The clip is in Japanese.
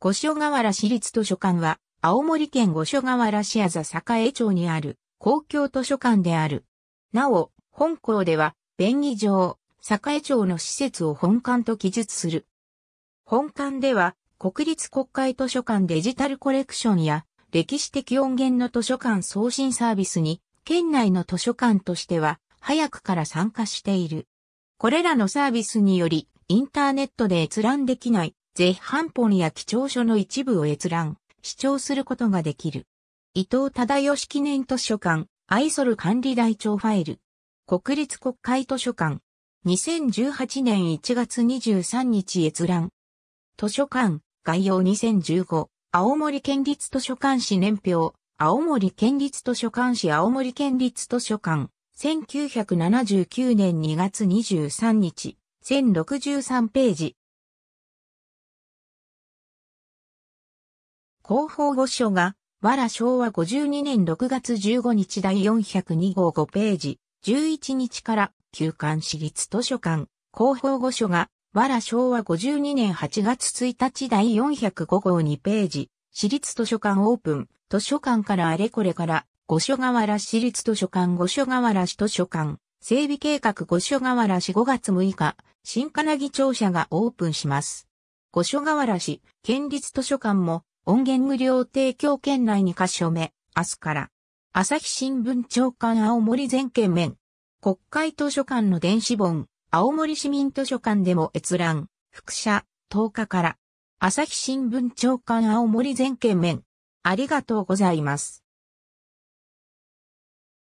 五所川原市立図書館は、青森県五所川原市あざ栄町にある公共図書館である。なお、本校では、便宜上、栄町の施設を本館と記述する。本館では、国立国会図書館デジタルコレクションや、歴史的音源の図書館送信サービスに、県内の図書館としては、早くから参加している。これらのサービスにより、インターネットで閲覧できない絶版本や貴重書の一部を閲覧、視聴することができる。伊藤忠義記念図書館、愛する管理台帳ファイル。国立国会図書館。2018年1月23日閲覧。図書館、概要2015。青森県立図書館市年表。青森県立図書館市青森県立図書館。1979年2月23日。1063ページ。広報御所が、わら昭和52年6月15日第402号5ページ、11日から旧館市立図書館、広報御所が、わら昭和52年8月1日第405号2ページ、市立図書館オープン、図書館からあれこれから、五所川原市立図書館五所川原市図書館、整備計画五所川原市5月6日、新金木庁舎がオープンします。五所川原市、県立図書館も音源無料提供圏内に箇所目、明日から。朝日新聞長官青森全県面。国会図書館の電子本、青森市民図書館でも閲覧、副社、10日から。朝日新聞長官青森全県面。ありがとうございます。